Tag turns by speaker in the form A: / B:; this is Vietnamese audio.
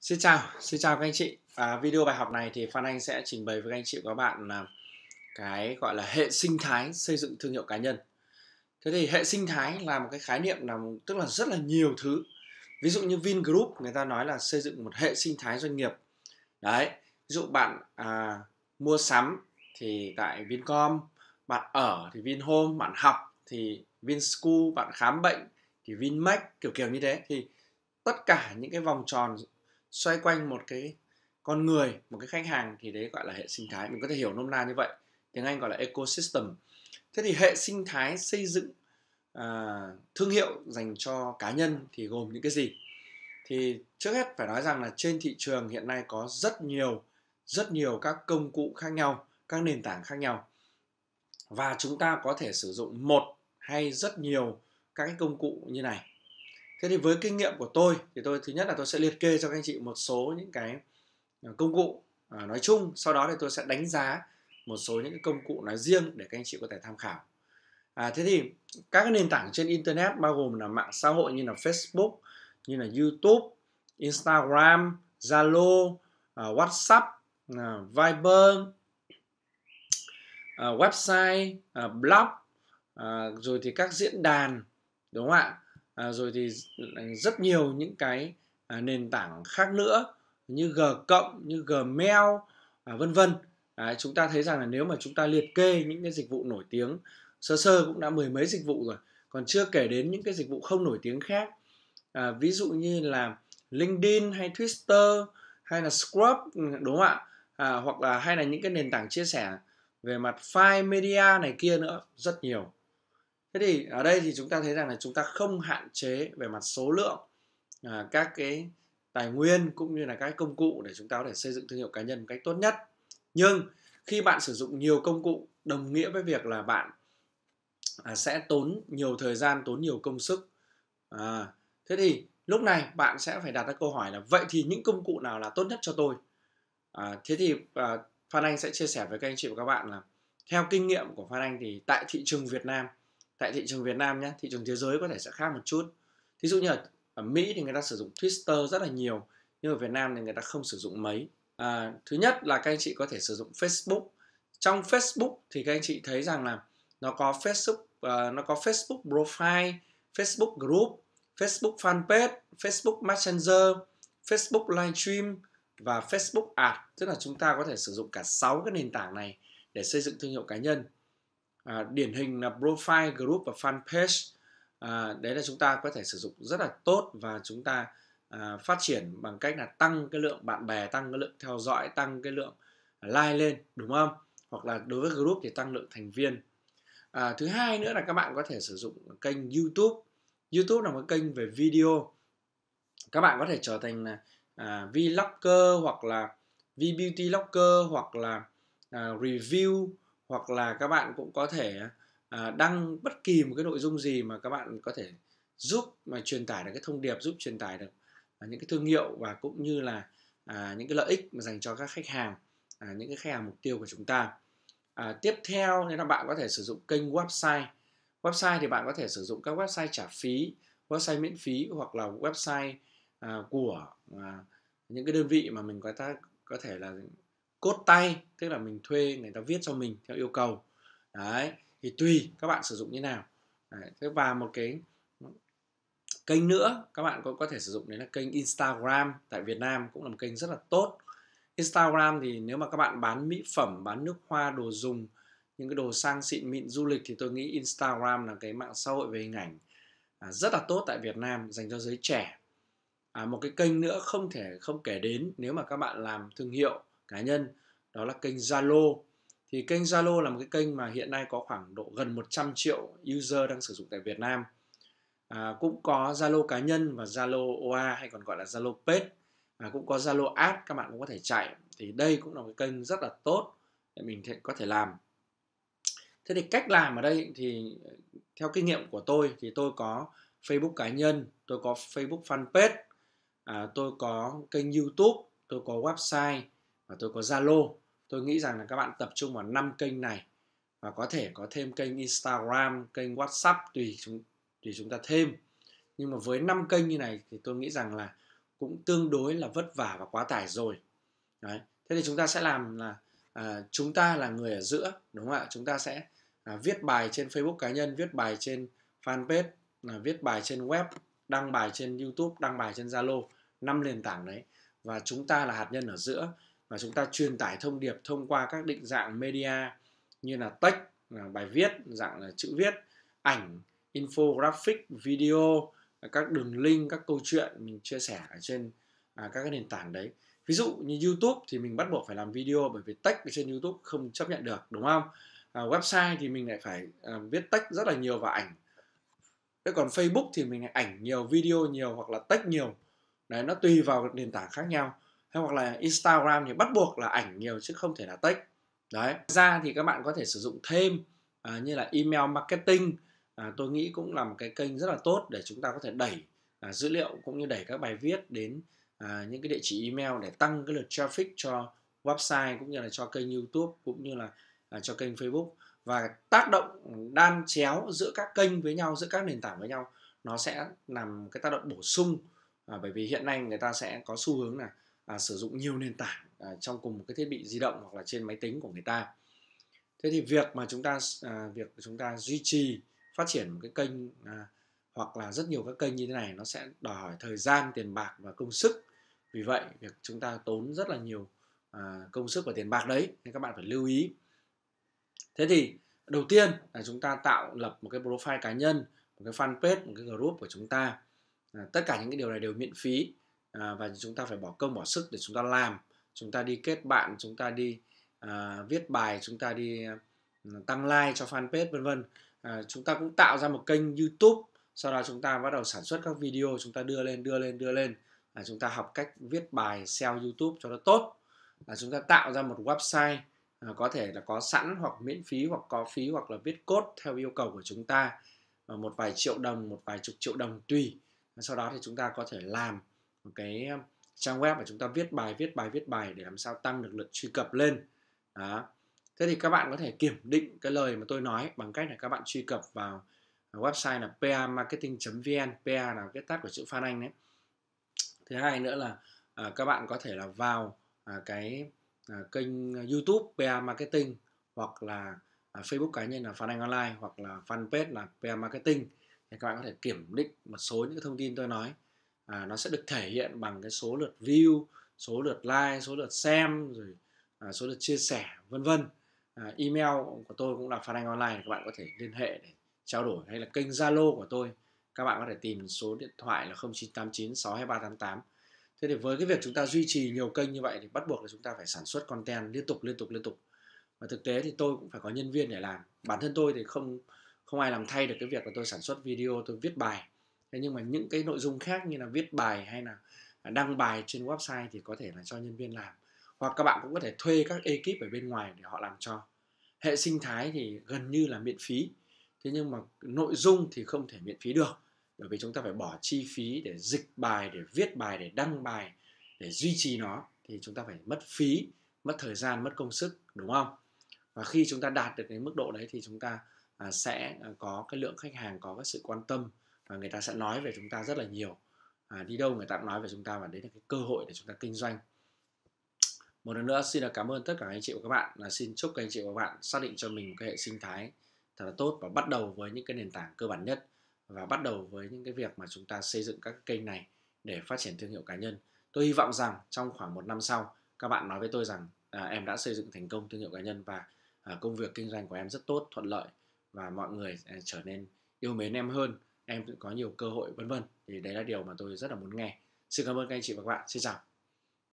A: Xin chào, xin chào các anh chị. À, video bài học này thì Phan Anh sẽ trình bày với các anh chị và các bạn là cái gọi là hệ sinh thái xây dựng thương hiệu cá nhân. Thế thì hệ sinh thái là một cái khái niệm là tức là rất là nhiều thứ. Ví dụ như Vingroup người ta nói là xây dựng một hệ sinh thái doanh nghiệp. Đấy, ví dụ bạn à, mua sắm thì tại Vincom, bạn ở thì Vinhome, bạn học thì Vinschool, bạn khám bệnh thì Vinmec kiểu kiểu như thế thì tất cả những cái vòng tròn xoay quanh một cái con người một cái khách hàng thì đấy gọi là hệ sinh thái mình có thể hiểu nôm na như vậy tiếng anh gọi là ecosystem thế thì hệ sinh thái xây dựng à, thương hiệu dành cho cá nhân thì gồm những cái gì thì trước hết phải nói rằng là trên thị trường hiện nay có rất nhiều rất nhiều các công cụ khác nhau các nền tảng khác nhau và chúng ta có thể sử dụng một hay rất nhiều các cái công cụ như này thế thì với kinh nghiệm của tôi thì tôi thứ nhất là tôi sẽ liệt kê cho các anh chị một số những cái à, công cụ à, nói chung sau đó thì tôi sẽ đánh giá một số những cái công cụ nói riêng để các anh chị có thể tham khảo à, thế thì các cái nền tảng trên internet bao gồm là mạng xã hội như là facebook như là youtube instagram zalo à, whatsapp à, viber à, website à, blog à, rồi thì các diễn đàn đúng không ạ à, rồi thì rất nhiều những cái à, nền tảng khác nữa như g cộng như gmail à, vân vân à, chúng ta thấy rằng là nếu mà chúng ta liệt kê những cái dịch vụ nổi tiếng sơ sơ cũng đã mười mấy dịch vụ rồi còn chưa kể đến những cái dịch vụ không nổi tiếng khác à, ví dụ như là linkedin hay twitter hay là scrub ừ, đúng không ạ à, hoặc là hay là những cái nền tảng chia sẻ về mặt file media này kia nữa rất nhiều thế thì ở đây thì chúng ta thấy rằng là chúng ta không hạn chế về mặt số lượng à, các cái tài nguyên cũng như là các công cụ để chúng ta có thể xây dựng thương hiệu cá nhân một cách tốt nhất nhưng khi bạn sử dụng nhiều công cụ đồng nghĩa với việc là bạn à, sẽ tốn nhiều thời gian tốn nhiều công sức à, thế thì lúc này bạn sẽ phải đặt ra câu hỏi là vậy thì những công cụ nào là tốt nhất cho tôi à, thế thì à, phan anh sẽ chia sẻ với các anh chị và các bạn là theo kinh nghiệm của phan anh thì tại thị trường việt nam tại thị trường Việt Nam nhé thị trường thế giới có thể sẽ khác một chút thí dụ như ở, Mỹ thì người ta sử dụng Twitter rất là nhiều nhưng ở Việt Nam thì người ta không sử dụng mấy à, thứ nhất là các anh chị có thể sử dụng Facebook trong Facebook thì các anh chị thấy rằng là nó có Facebook uh, nó có Facebook profile Facebook group Facebook fanpage Facebook Messenger Facebook livestream và Facebook Ad tức là chúng ta có thể sử dụng cả 6 cái nền tảng này để xây dựng thương hiệu cá nhân à, điển hình là profile group và fanpage à, đấy là chúng ta có thể sử dụng rất là tốt và chúng ta à, phát triển bằng cách là tăng cái lượng bạn bè tăng cái lượng theo dõi tăng cái lượng à, like lên đúng không hoặc là đối với group thì tăng lượng thành viên à, thứ hai nữa là các bạn có thể sử dụng kênh youtube youtube là một kênh về video các bạn có thể trở thành à, vlogger hoặc là v beauty blogger hoặc là à, review hoặc là các bạn cũng có thể à, đăng bất kỳ một cái nội dung gì mà các bạn có thể giúp mà truyền tải được cái thông điệp giúp truyền tải được à, những cái thương hiệu và cũng như là à, những cái lợi ích mà dành cho các khách hàng những cái khách hàng mục tiêu của chúng ta à, tiếp theo nên là bạn có thể sử dụng kênh website website thì bạn có thể sử dụng các website trả phí website miễn phí hoặc là website của những cái đơn vị mà mình có ta có thể là cốt tay tức là mình thuê người ta viết cho mình theo yêu cầu đấy thì tùy các bạn sử dụng như nào đấy. thế và một cái kênh nữa các bạn cũng có thể sử dụng đấy là kênh Instagram tại Việt Nam cũng là một kênh rất là tốt Instagram thì nếu mà các bạn bán mỹ phẩm bán nước hoa đồ dùng những cái đồ sang xịn mịn du lịch thì tôi nghĩ Instagram là cái mạng xã hội về hình ảnh à, rất là tốt tại Việt Nam dành cho giới trẻ à, một cái kênh nữa không thể không kể đến nếu mà các bạn làm thương hiệu cá nhân đó là kênh Zalo thì kênh Zalo là một cái kênh mà hiện nay có khoảng độ gần 100 triệu user đang sử dụng tại Việt Nam à, cũng có Zalo cá nhân và Zalo OA hay còn gọi là Zalo pet à, cũng có Zalo Ad các bạn cũng có thể chạy thì đây cũng là một cái kênh rất là tốt để mình có thể làm thế thì cách làm ở đây thì theo kinh nghiệm của tôi thì tôi có Facebook cá nhân tôi có Facebook fanpage à, tôi có kênh YouTube tôi có website và tôi có Zalo. Tôi nghĩ rằng là các bạn tập trung vào 5 kênh này và có thể có thêm kênh Instagram, kênh WhatsApp tùy chúng tùy chúng ta thêm. Nhưng mà với 5 kênh như này thì tôi nghĩ rằng là cũng tương đối là vất vả và quá tải rồi. Đấy. Thế thì chúng ta sẽ làm là à, chúng ta là người ở giữa đúng không ạ? Chúng ta sẽ à, viết bài trên Facebook cá nhân, viết bài trên fanpage, à, viết bài trên web, đăng bài trên YouTube, đăng bài trên Zalo, năm nền tảng đấy và chúng ta là hạt nhân ở giữa và chúng ta truyền tải thông điệp thông qua các định dạng media như là text là bài viết dạng là chữ viết ảnh infographic video các đường link các câu chuyện mình chia sẻ ở trên à, các cái nền tảng đấy ví dụ như youtube thì mình bắt buộc phải làm video bởi vì text trên youtube không chấp nhận được đúng không à, website thì mình lại phải à, viết text rất là nhiều và ảnh thế còn facebook thì mình ảnh nhiều video nhiều hoặc là text nhiều đấy nó tùy vào nền tảng khác nhau hay hoặc là Instagram thì bắt buộc là ảnh nhiều chứ không thể là text đấy ra thì các bạn có thể sử dụng thêm à, như là email marketing à, tôi nghĩ cũng là một cái kênh rất là tốt để chúng ta có thể đẩy à, dữ liệu cũng như đẩy các bài viết đến à, những cái địa chỉ email để tăng cái lượt traffic cho website cũng như là cho kênh YouTube cũng như là à, cho kênh Facebook và tác động đan chéo giữa các kênh với nhau giữa các nền tảng với nhau nó sẽ làm cái tác động bổ sung à, bởi vì hiện nay người ta sẽ có xu hướng là à, sử dụng nhiều nền tảng à, trong cùng một cái thiết bị di động hoặc là trên máy tính của người ta thế thì việc mà chúng ta à, việc chúng ta duy trì phát triển một cái kênh à, hoặc là rất nhiều các kênh như thế này nó sẽ đòi hỏi thời gian tiền bạc và công sức vì vậy việc chúng ta tốn rất là nhiều à, công sức và tiền bạc đấy nên các bạn phải lưu ý thế thì đầu tiên là chúng ta tạo lập một cái profile cá nhân một cái fanpage một cái group của chúng ta à, tất cả những cái điều này đều miễn phí à, và chúng ta phải bỏ công bỏ sức để chúng ta làm chúng ta đi kết bạn chúng ta đi à, viết bài chúng ta đi tăng like cho fanpage vân vân à, chúng ta cũng tạo ra một kênh youtube sau đó chúng ta bắt đầu sản xuất các video chúng ta đưa lên đưa lên đưa lên là chúng ta học cách viết bài SEO YouTube cho nó tốt là chúng ta tạo ra một website à, có thể là có sẵn hoặc miễn phí hoặc có phí hoặc là viết code theo yêu cầu của chúng ta à, một vài triệu đồng một vài chục triệu đồng tùy sau đó thì chúng ta có thể làm một cái trang web mà chúng ta viết bài viết bài viết bài để làm sao tăng được lượt truy cập lên đó. thế thì các bạn có thể kiểm định cái lời mà tôi nói bằng cách là các bạn truy cập vào website là pa marketing vn pa là viết tắt của chữ phan anh đấy thứ hai nữa là à, các bạn có thể là vào à, cái à, kênh youtube pa marketing hoặc là à, facebook cá nhân là phan anh online hoặc là fanpage là pa marketing thì các bạn có thể kiểm định một số những thông tin tôi nói à, nó sẽ được thể hiện bằng cái số lượt view số lượt like số lượt xem rồi à, số lượt chia sẻ vân vân à, email của tôi cũng là phan anh online các bạn có thể liên hệ để trao đổi hay là kênh zalo của tôi các bạn có thể tìm số điện thoại là 0989 62388 thế thì với cái việc chúng ta duy trì nhiều kênh như vậy thì bắt buộc là chúng ta phải sản xuất content liên tục liên tục liên tục và thực tế thì tôi cũng phải có nhân viên để làm bản thân tôi thì không không ai làm thay được cái việc là tôi sản xuất video tôi viết bài thế nhưng mà những cái nội dung khác như là viết bài hay là đăng bài trên website thì có thể là cho nhân viên làm hoặc các bạn cũng có thể thuê các ekip ở bên ngoài để họ làm cho hệ sinh thái thì gần như là miễn phí thế nhưng mà nội dung thì không thể miễn phí được bởi vì chúng ta phải bỏ chi phí để dịch bài để viết bài để đăng bài để duy trì nó thì chúng ta phải mất phí mất thời gian mất công sức đúng không và khi chúng ta đạt được cái mức độ đấy thì chúng ta à, sẽ à, có cái lượng khách hàng có cái sự quan tâm và người ta sẽ nói về chúng ta rất là nhiều à, đi đâu người ta cũng nói về chúng ta và đấy là cái cơ hội để chúng ta kinh doanh một lần nữa xin được cảm ơn tất cả anh chị và các bạn là xin chúc các anh chị và các bạn xác định cho mình một cái hệ sinh thái thật là tốt và bắt đầu với những cái nền tảng cơ bản nhất và bắt đầu với những cái việc mà chúng ta xây dựng các kênh này để phát triển thương hiệu cá nhân tôi hy vọng rằng trong khoảng một năm sau các bạn nói với tôi rằng à, em đã xây dựng thành công thương hiệu cá nhân và à, công việc kinh doanh của em rất tốt thuận lợi và mọi người à, trở nên yêu mến em hơn em có nhiều cơ hội vân vân thì đấy là điều mà tôi rất là muốn nghe xin cảm ơn các anh chị và các bạn xin chào